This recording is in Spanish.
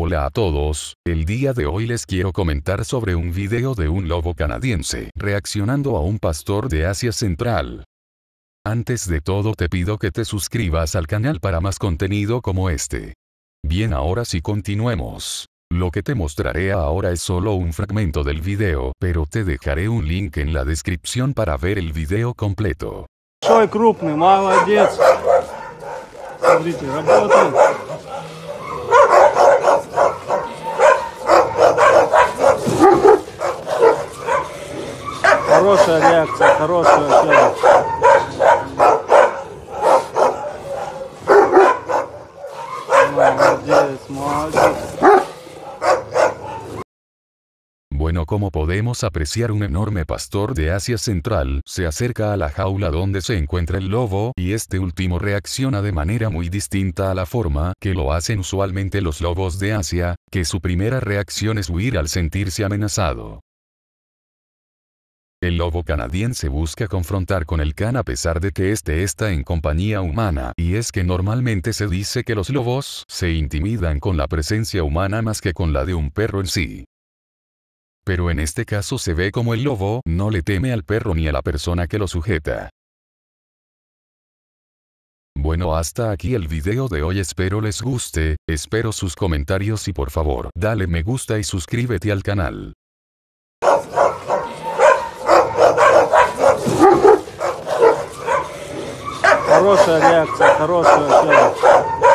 Hola a todos, el día de hoy les quiero comentar sobre un video de un lobo canadiense reaccionando a un pastor de Asia Central. Antes de todo te pido que te suscribas al canal para más contenido como este. Bien ahora si continuemos. Lo que te mostraré ahora es solo un fragmento del video, pero te dejaré un link en la descripción para ver el video completo. Soy Bueno, como podemos apreciar, un enorme pastor de Asia Central se acerca a la jaula donde se encuentra el lobo, y este último reacciona de manera muy distinta a la forma que lo hacen usualmente los lobos de Asia, que su primera reacción es huir al sentirse amenazado. El lobo canadiense busca confrontar con el can a pesar de que éste está en compañía humana, y es que normalmente se dice que los lobos se intimidan con la presencia humana más que con la de un perro en sí. Pero en este caso se ve como el lobo no le teme al perro ni a la persona que lo sujeta. Bueno hasta aquí el video de hoy espero les guste, espero sus comentarios y por favor dale me gusta y suscríbete al canal. хорошая реакция, хорошая. Все.